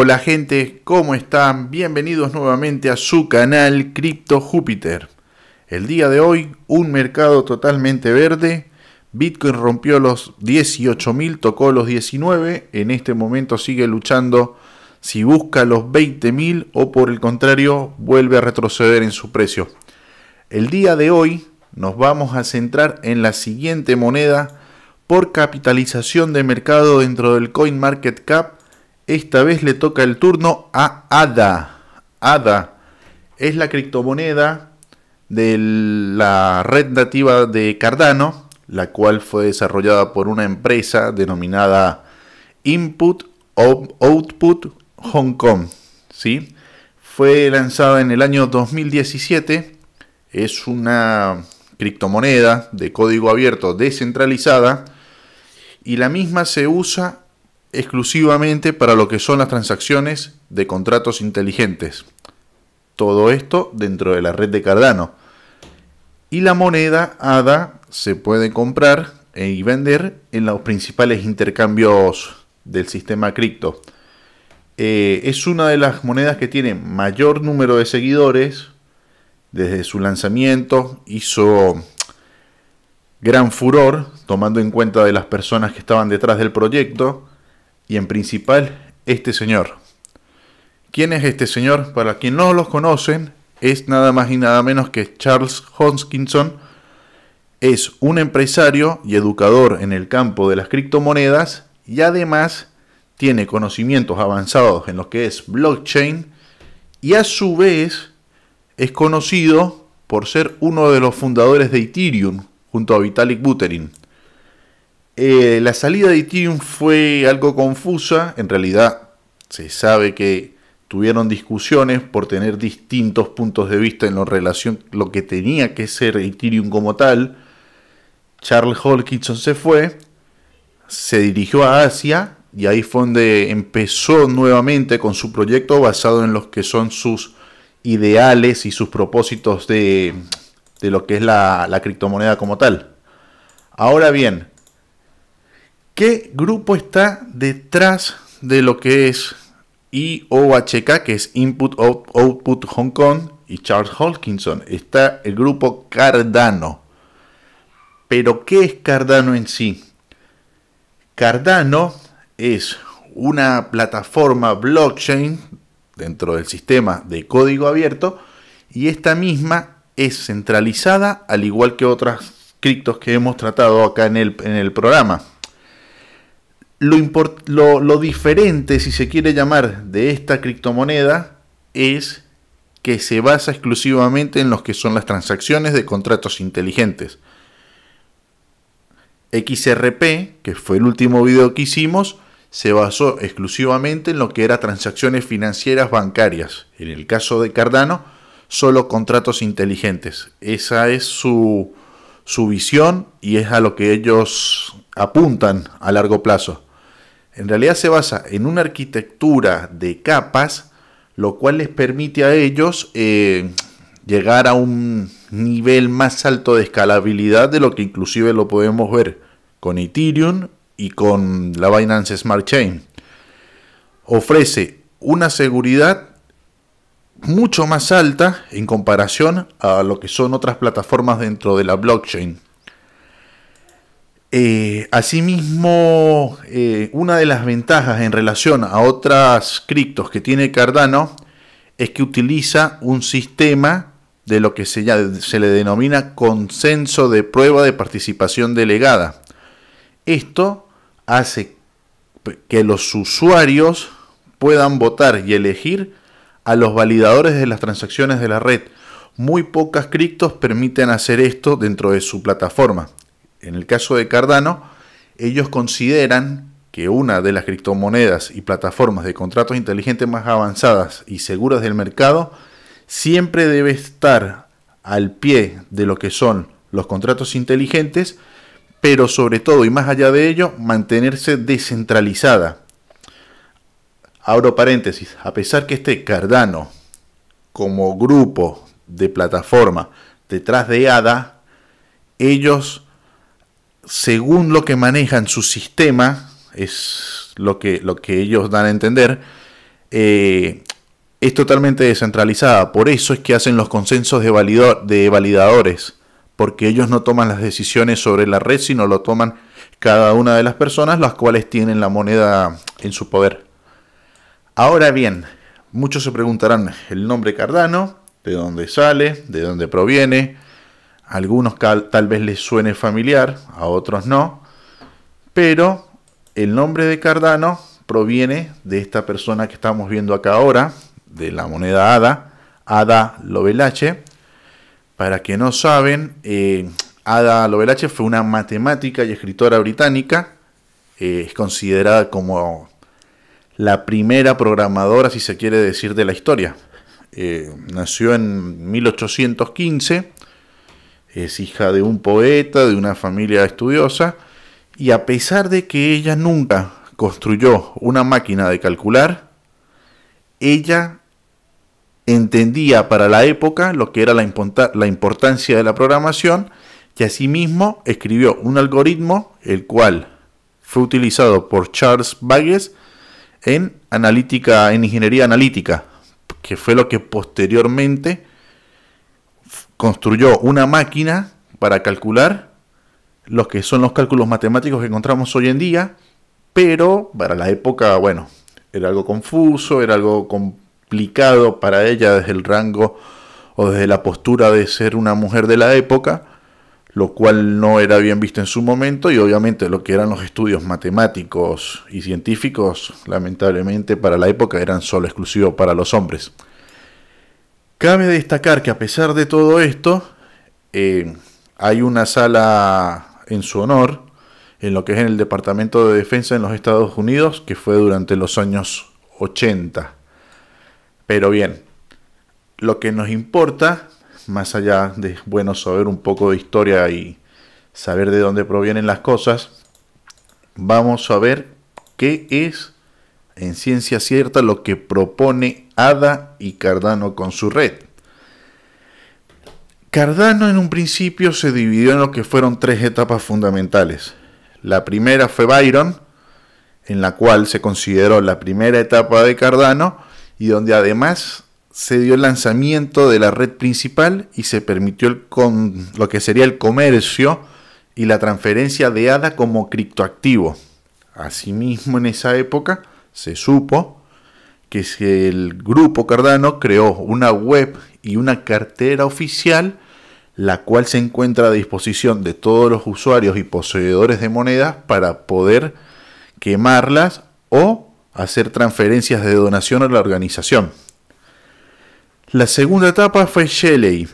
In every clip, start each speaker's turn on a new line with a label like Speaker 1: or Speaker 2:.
Speaker 1: Hola gente, ¿cómo están? Bienvenidos nuevamente a su canal Crypto Júpiter. El día de hoy, un mercado totalmente verde. Bitcoin rompió los 18.000, tocó los 19. En este momento sigue luchando si busca los 20.000 o por el contrario vuelve a retroceder en su precio. El día de hoy nos vamos a centrar en la siguiente moneda por capitalización de mercado dentro del CoinMarketCap esta vez le toca el turno a ADA. ADA es la criptomoneda de la red nativa de Cardano, la cual fue desarrollada por una empresa denominada Input Output Hong Kong. ¿sí? Fue lanzada en el año 2017. Es una criptomoneda de código abierto descentralizada y la misma se usa exclusivamente para lo que son las transacciones de contratos inteligentes. Todo esto dentro de la red de Cardano. Y la moneda ADA se puede comprar e y vender en los principales intercambios del sistema cripto. Eh, es una de las monedas que tiene mayor número de seguidores desde su lanzamiento. Hizo gran furor tomando en cuenta de las personas que estaban detrás del proyecto y en principal este señor. ¿Quién es este señor? Para quien no los conocen, es nada más y nada menos que Charles Hoskinson. Es un empresario y educador en el campo de las criptomonedas y además tiene conocimientos avanzados en lo que es blockchain y a su vez es conocido por ser uno de los fundadores de Ethereum junto a Vitalik Buterin. Eh, la salida de Ethereum fue algo confusa. En realidad, se sabe que tuvieron discusiones por tener distintos puntos de vista en lo relación lo que tenía que ser Ethereum como tal. Charles Holkinson se fue, se dirigió a Asia y ahí fue donde empezó nuevamente con su proyecto basado en los que son sus ideales y sus propósitos de, de lo que es la, la criptomoneda como tal. Ahora bien, qué grupo está detrás de lo que es IOHK, que es Input Output Hong Kong, y Charles Hawkinson. Está el grupo Cardano. Pero, ¿qué es Cardano en sí? Cardano es una plataforma blockchain dentro del sistema de código abierto y esta misma es centralizada al igual que otras criptos que hemos tratado acá en en el programa. Lo, diferente, si se quiere llamar, de esta criptomoneda es que se basa exclusivamente en los que son las transacciones de contratos inteligentes. XRP, que fue el último video que hicimos, se basó exclusivamente en lo que eran transacciones financieras bancarias. En el caso de Cardano, solo contratos inteligentes. Esa es su visión y es a lo que ellos apuntan a largo plazo en realidad se basa en una arquitectura de capas, lo cual les permite a ellos eh, llegar a un nivel más alto de escalabilidad de lo que inclusive lo podemos ver con Ethereum y con la Binance Smart Chain. Ofrece una seguridad mucho más alta en comparación a lo que son otras plataformas dentro de la blockchain. Eh, asimismo, eh, una de las ventajas en relación a otras criptos que tiene Cardano es que utiliza un sistema de lo que se le denomina consenso de prueba de participación delegada. Esto hace que los usuarios puedan votar y elegir a los validadores de las transacciones de la red. Muy pocas criptos permiten hacer esto dentro de su plataforma en el caso de Cardano, ellos consideran que una de las criptomonedas y plataformas de contratos inteligentes más avanzadas y seguras del mercado siempre debe estar al pie de lo que son los contratos inteligentes, pero sobre todo y más allá de ello, mantenerse descentralizada. Abro paréntesis, a pesar que este Cardano como grupo de plataforma detrás de ADA, ellos según lo que manejan su sistema, es lo que, ellos dan a entender, eh, es totalmente descentralizada. Por eso es que hacen los consensos de validadores, porque ellos no toman las decisiones sobre la red, sino lo toman cada una de las personas, las cuales tienen la moneda en su poder. Ahora bien, muchos se preguntarán el nombre Cardano, de dónde sale, de dónde proviene, algunos tal vez les suene familiar, a otros no, pero el nombre de Cardano proviene de esta persona que estamos viendo acá ahora, de la moneda ADA, ADA Lovelace. Para que no saben, eh, Ada Lovelace fue una matemática y escritora británica. Eh, es considerada como la primera programadora, si se quiere decir, de la historia. Eh, nació en 1815 es hija de un poeta, de una familia estudiosa, y a pesar de que ella nunca construyó una máquina de calcular, ella entendía para la época lo que era la, importancia de la programación y asimismo escribió un algoritmo el cual fue utilizado por Charles bagues en analítica en ingeniería analítica, que fue lo que posteriormente construyó una máquina para calcular los que son los cálculos matemáticos que encontramos hoy en día, pero para la época, bueno, era algo confuso, era algo complicado para ella desde el rango o desde la postura de ser una mujer de la época, lo cual no era bien visto en su momento y obviamente lo que eran los estudios matemáticos y científicos, lamentablemente para la época eran solo exclusivos para los hombres. Cabe destacar que a pesar de todo esto, eh, hay una sala en su honor en lo que es en el Departamento de Defensa en los Estados Unidos, que fue durante los años 80. Pero bien, lo que nos importa, más allá de bueno saber un poco de historia y saber de dónde provienen las cosas, vamos a ver qué es en ciencia cierta lo que propone ADA y Cardano con su red. Cardano en un principio se dividió en lo que fueron tres etapas fundamentales. La primera fue Byron, en la cual se consideró la primera etapa de Cardano y donde además se dio el lanzamiento de la red principal y se permitió lo que sería el comercio y la transferencia de ADA como criptoactivo. Asimismo, en esa época se supo que el grupo Cardano creó una web y una cartera oficial, la cual se encuentra a disposición de todos los usuarios y poseedores de monedas para poder quemarlas o hacer transferencias de donación a la organización. La segunda etapa fue Shelley,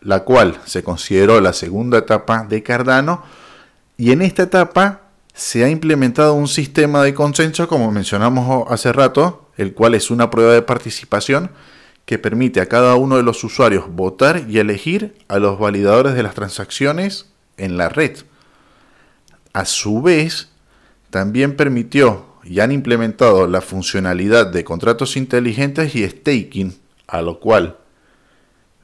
Speaker 1: la cual se consideró la segunda etapa de Cardano, y en esta etapa se ha implementado un sistema de consenso, como mencionamos hace rato, el cual es una prueba de participación que permite a cada uno de los usuarios votar y elegir a los validadores de las transacciones en la red. A su vez, también permitió y han implementado la funcionalidad de contratos inteligentes y staking, a lo cual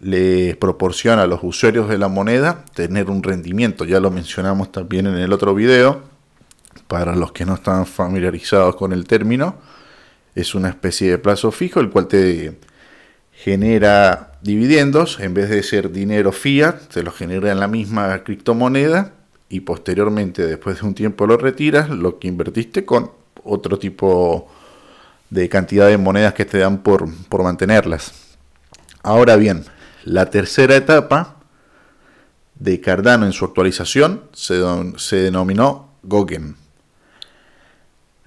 Speaker 1: les proporciona a los usuarios de la moneda tener un rendimiento, ya lo mencionamos también en el otro video, para los que no están familiarizados con el término, es una especie de plazo fijo, el cual te genera dividendos, en vez de ser dinero fiat, te lo genera en la misma criptomoneda y posteriormente, después de un tiempo, lo retiras, lo que invertiste con otro tipo de cantidad de monedas que te dan por, mantenerlas. Ahora bien, la tercera etapa de Cardano en su actualización se, se denominó Gogen.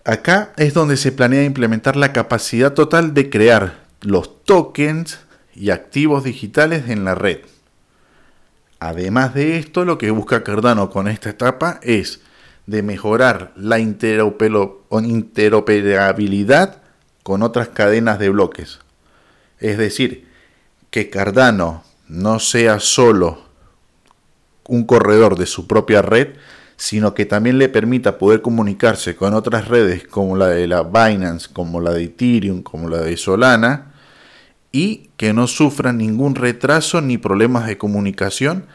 Speaker 1: Acá es donde se planea implementar la capacidad total de crear los tokens y activos digitales en la red. Además de esto, lo que busca Cardano con esta etapa es de mejorar la interoperabilidad con otras cadenas de bloques. Es decir, que Cardano no sea solo un corredor de su propia red, sino que también le permita poder comunicarse con otras redes como la de la Binance, como la de Ethereum, como la de Solana, y que no sufra ningún retraso ni problemas de comunicación,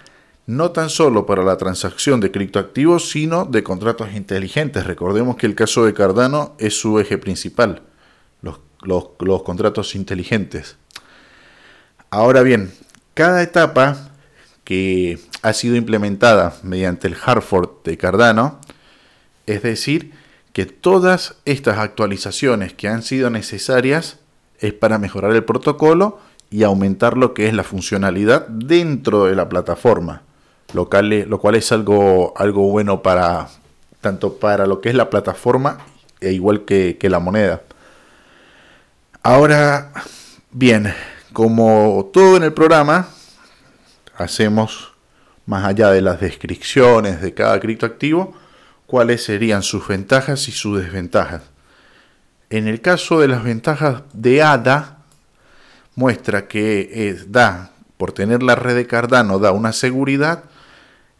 Speaker 1: no tan solo para la transacción de criptoactivos, sino de contratos inteligentes. Recordemos que el caso de Cardano es su eje principal, los, los contratos inteligentes. Ahora bien, cada etapa que ha sido implementada mediante el Hartford de Cardano, es decir, que todas estas actualizaciones que han sido necesarias es para mejorar el protocolo y aumentar lo que es la funcionalidad dentro de la plataforma, lo cual es, lo cual es algo, algo bueno para tanto para lo que es la plataforma e igual que, que la moneda. Ahora, bien, como todo en el programa, hacemos más allá de las descripciones de cada criptoactivo, cuáles serían sus ventajas y sus desventajas. En el caso de las ventajas de ADA, muestra que es, da, por tener la red de Cardano, da una seguridad,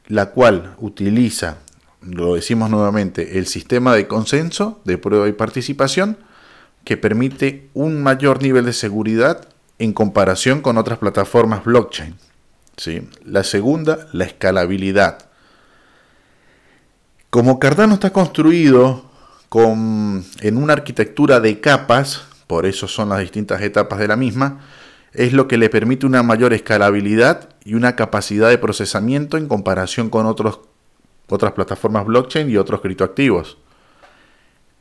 Speaker 1: la cual utiliza, lo decimos nuevamente, el sistema de consenso, de prueba y participación, que permite un mayor nivel de seguridad en comparación con otras plataformas blockchain. La segunda, la escalabilidad. Como Cardano está construido con, en una arquitectura de capas, por eso son las distintas etapas de la misma, es lo que le permite una mayor escalabilidad y una capacidad de procesamiento en comparación con otros, otras plataformas blockchain y otros criptoactivos.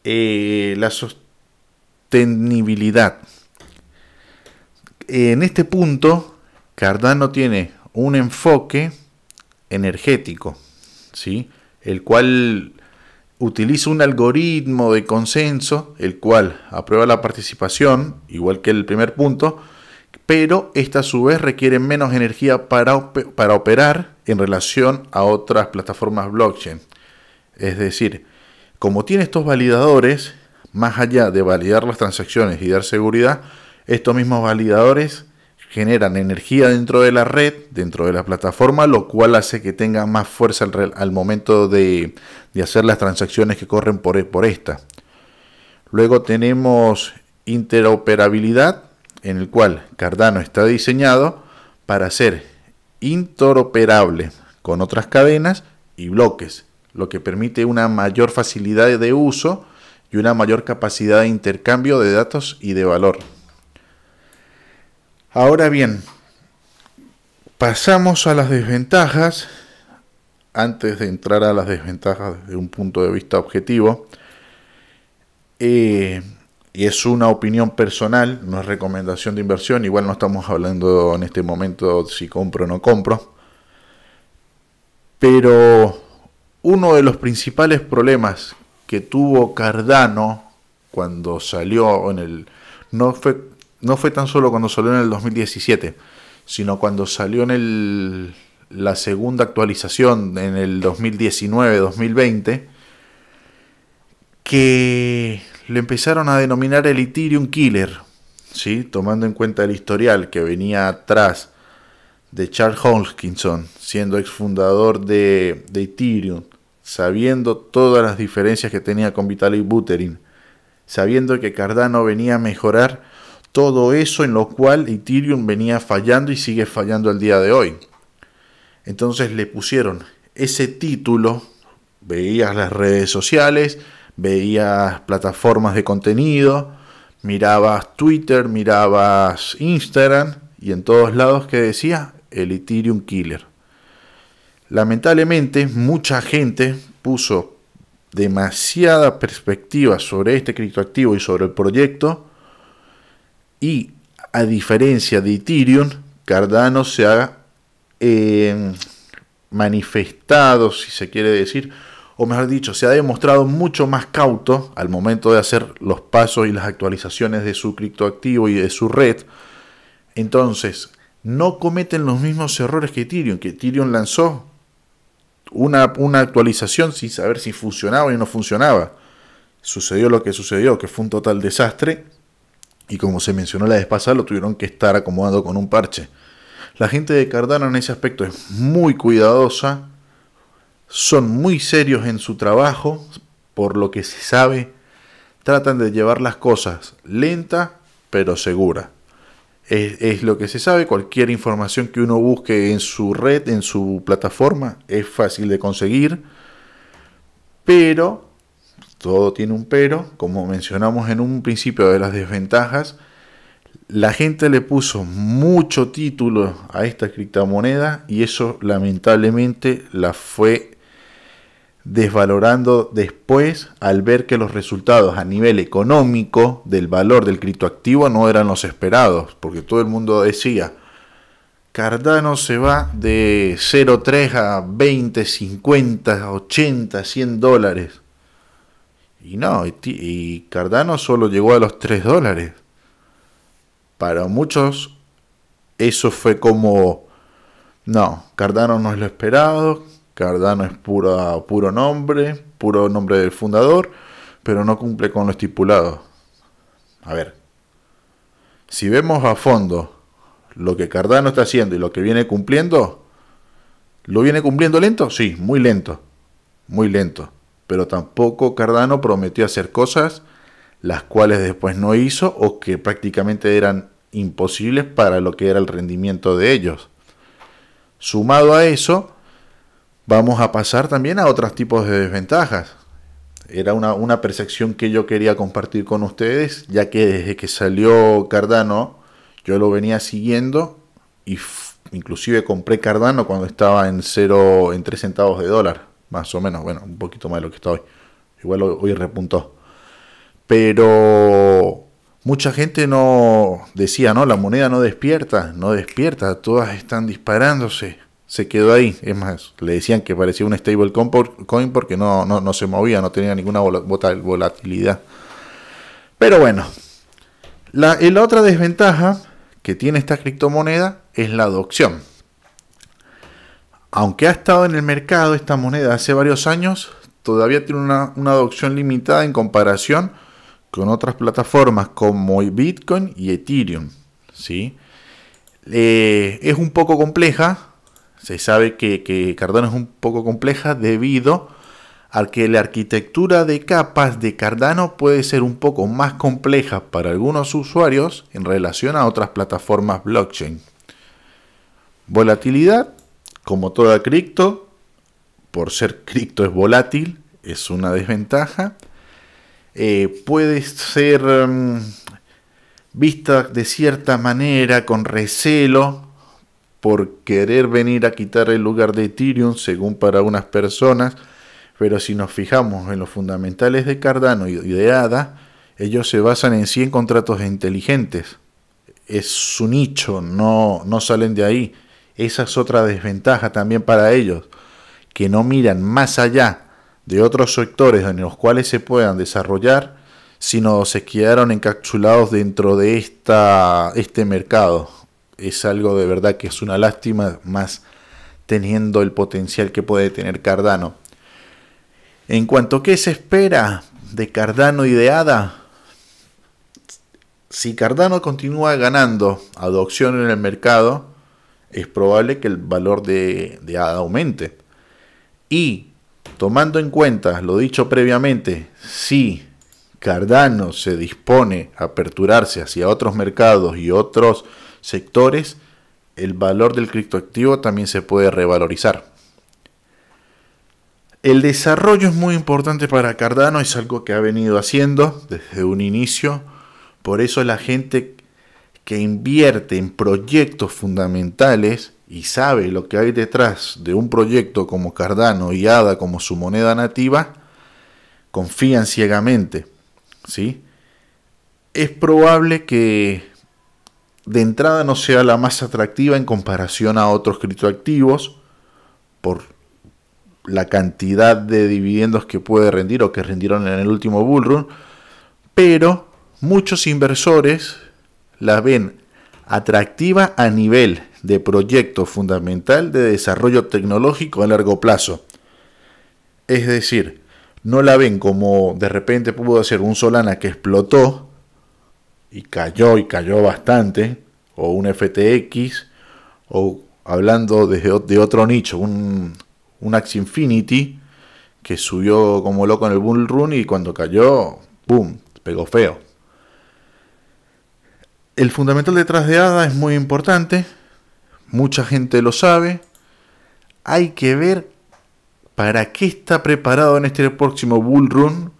Speaker 1: Eh, la sostenibilidad. En este punto, Cardano tiene un enfoque energético, ¿sí? el cual utiliza un algoritmo de consenso, el cual aprueba la participación, igual que el primer punto, pero esta a su vez requiere menos energía para, para operar en relación a otras plataformas blockchain. Es decir, como tiene estos validadores, más allá de validar las transacciones y dar seguridad, estos mismos validadores generan energía dentro de la red, dentro de la plataforma, lo cual hace que tenga más fuerza al, momento de, hacer las transacciones que corren por, e, por esta. Luego tenemos interoperabilidad, en el cual Cardano está diseñado para ser interoperable con otras cadenas y bloques, lo que permite una mayor facilidad de uso y una mayor capacidad de intercambio de datos y de valor. Ahora bien, pasamos a las desventajas, antes de entrar a las desventajas desde un punto de vista objetivo, eh, y es una opinión personal, no es recomendación de inversión, igual no estamos hablando en este momento si compro o no compro, pero uno de los principales problemas que tuvo Cardano cuando salió en el... No no fue tan solo cuando salió en el 2017, sino cuando salió en la segunda actualización en el 2019-2020, que le empezaron a denominar el Ethereum Killer, ¿sí? tomando en cuenta el historial que venía atrás de Charles Holkinson, siendo ex fundador de, de Ethereum, sabiendo todas las diferencias que tenía con Vitalik Buterin, sabiendo que Cardano venía a mejorar todo eso en lo cual Ethereum venía fallando y sigue fallando al día de hoy. Entonces le pusieron ese título, veías las redes sociales, veías plataformas de contenido, mirabas Twitter, mirabas Instagram y en todos lados que decía el Ethereum Killer. Lamentablemente mucha gente puso demasiada perspectiva sobre este criptoactivo y sobre el proyecto y a diferencia de Ethereum, Cardano se ha eh, manifestado, si se quiere decir, o mejor dicho, se ha demostrado mucho más cauto al momento de hacer los pasos y las actualizaciones de su criptoactivo y de su red. Entonces, no cometen los mismos errores que Ethereum, que Ethereum lanzó una, una actualización sin saber si funcionaba y no funcionaba. Sucedió lo que sucedió, que fue un total desastre y como se mencionó la vez pasada, lo tuvieron que estar acomodando con un parche. La gente de Cardano en ese aspecto es muy cuidadosa, son muy serios en su trabajo, por lo que se sabe, tratan de llevar las cosas lenta pero segura. es, lo que se sabe, cualquier información que uno busque en su red, en su plataforma, es fácil de conseguir, pero todo tiene un pero, como mencionamos en un principio de las desventajas, la gente le puso mucho título a esta criptomoneda y eso lamentablemente la fue desvalorando después al ver que los resultados a nivel económico del valor del criptoactivo no eran los esperados, porque todo el mundo decía, Cardano se va de 0,3 a 20, 50, 80, 100 dólares. Y no, y Cardano solo llegó a los 3 dólares. Para muchos eso fue como, no, Cardano no es lo esperado, Cardano es puro puro nombre, puro nombre del fundador, pero no cumple con lo estipulado. A ver, si vemos a fondo lo que Cardano está haciendo y lo que viene cumpliendo, ¿lo viene cumpliendo lento? Sí, muy lento, muy lento pero tampoco Cardano prometió hacer cosas las cuales después no hizo o que prácticamente eran imposibles para lo que era el rendimiento de ellos. Sumado a eso, vamos a pasar también a otros tipos de desventajas. Era una, percepción que yo quería compartir con ustedes, ya que desde que salió Cardano, yo lo venía siguiendo y inclusive compré Cardano cuando estaba en, cero, en 3 centavos de dólar más o menos, bueno, un poquito más de lo que está hoy. Igual hoy, repuntó. Pero mucha gente no decía, no, la moneda no despierta, no despierta, todas están disparándose. Se quedó ahí. Es más, le decían que parecía un stable coin porque no, no, se movía, no tenía ninguna volatilidad. Pero bueno, la, la otra desventaja que tiene esta criptomoneda es la adopción. Aunque ha estado en el mercado esta moneda hace varios años, todavía tiene una, adopción limitada en comparación con otras plataformas como Bitcoin y Ethereum. ¿sí? Eh, es un poco compleja, se sabe que, que Cardano es un poco compleja debido a que la arquitectura de capas de Cardano puede ser un poco más compleja para algunos usuarios en relación a otras plataformas blockchain. Volatilidad como toda cripto, por ser cripto es volátil, es una desventaja. Eh, puede ser mm, vista de cierta manera con recelo por querer venir a quitar el lugar de Ethereum según para unas personas, pero si nos fijamos en los fundamentales de Cardano y de ADA, ellos se basan en 100 contratos inteligentes. Es su nicho, no, no salen de ahí. Esa es otra desventaja también para ellos, que no miran más allá de otros sectores en los cuales se puedan desarrollar, sino se quedaron encapsulados dentro de este mercado. Es algo de verdad que es una lástima, más teniendo el potencial que puede tener Cardano. En cuanto a qué se espera de Cardano y de ADA, si Cardano continúa ganando adopción en el mercado, es probable que el valor de, ADA aumente. Y tomando en cuenta lo dicho previamente, si Cardano se dispone a aperturarse hacia otros mercados y otros sectores, el valor del criptoactivo también se puede revalorizar. El desarrollo es muy importante para Cardano, es algo que ha venido haciendo desde un inicio, por eso la gente que invierte en proyectos fundamentales y sabe lo que hay detrás de un proyecto como Cardano y ADA como su moneda nativa, confían ciegamente. ¿sí? Es probable que de entrada no sea la más atractiva en comparación a otros criptoactivos por la cantidad de dividendos que puede rendir o que rendieron en el último run pero muchos inversores la ven atractiva a nivel de proyecto fundamental de desarrollo tecnológico a largo plazo. Es decir, no la ven como de repente pudo hacer un Solana que explotó y cayó y cayó bastante, o un FTX, o hablando desde de otro nicho, un, un Infinity que subió como loco en el bull run y cuando cayó, ¡boom!, pegó feo el fundamental detrás de ADA es muy importante, mucha gente lo sabe, hay que ver para qué está preparado en este próximo Bull Run,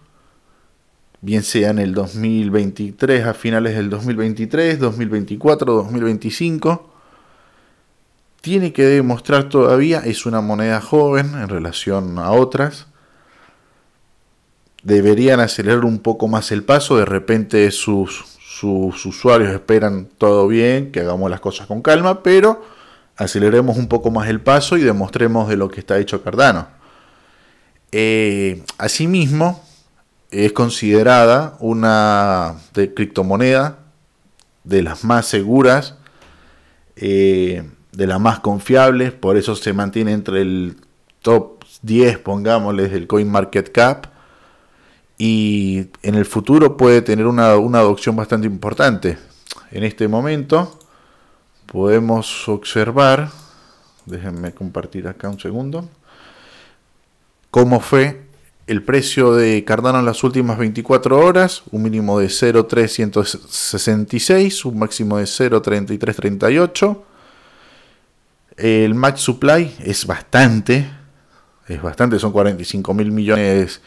Speaker 1: bien sea en el 2023, a finales del 2023, 2024, 2025. Tiene que demostrar todavía, es una moneda joven en relación a otras. Deberían acelerar un poco más el paso, de repente sus sus usuarios esperan todo bien, que hagamos las cosas con calma, pero aceleremos un poco más el paso y demostremos de lo que está hecho Cardano. Eh, asimismo, es considerada una de criptomoneda de las más seguras, eh, de las más confiables, por eso se mantiene entre el top 10, pongámosles, del CoinMarketCap y en el futuro puede tener una, adopción bastante importante. En este momento podemos observar, déjenme compartir acá un segundo, cómo fue el precio de Cardano en las últimas 24 horas, un mínimo de 0.366, un máximo de 0.3338. El max supply es bastante, es bastante, son 45 mil millones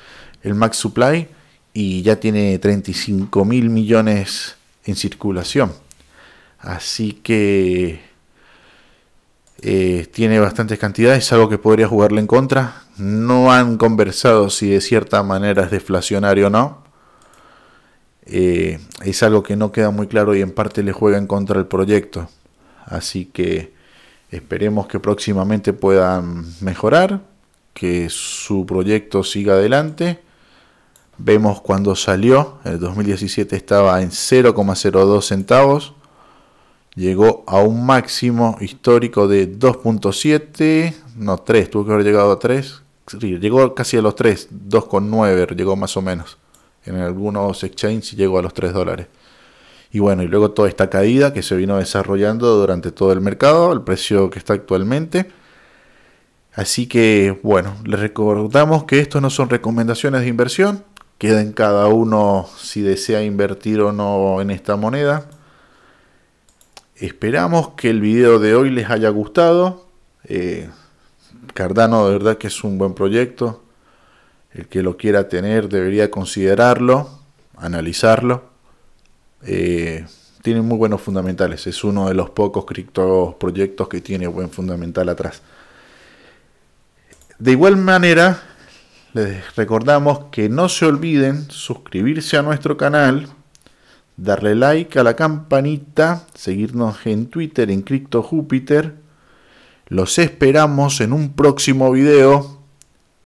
Speaker 1: el Max Supply y ya tiene 35 mil millones en circulación. Así que eh, tiene bastantes cantidades, es algo que podría jugarle en contra. No han conversado si de cierta manera es deflacionario o no. Eh, es algo que no queda muy claro y en parte le juega en contra el proyecto. Así que esperemos que próximamente puedan mejorar, que su proyecto siga adelante Vemos cuando salió, en el 2017 estaba en 0,02 centavos. Llegó a un máximo histórico de 2.7, no 3, tuvo que haber llegado a 3. llegó casi a los 3, 2,9 llegó más o menos. En algunos exchanges llegó a los 3 dólares. Y bueno, y luego toda esta caída que se vino desarrollando durante todo el mercado, el precio que está actualmente. Así que bueno, les recordamos que estos no son recomendaciones de inversión, queden cada uno si desea invertir o no en esta moneda. Esperamos que el video de hoy les haya gustado. Eh, Cardano de verdad que es un buen proyecto. El que lo quiera tener debería considerarlo, analizarlo. Eh, tiene muy buenos fundamentales. Es uno de los pocos cripto proyectos que tiene buen fundamental atrás. De igual manera, les recordamos que no se olviden suscribirse a nuestro canal, darle like a la campanita, seguirnos en Twitter en Crypto Júpiter. Los esperamos en un próximo video.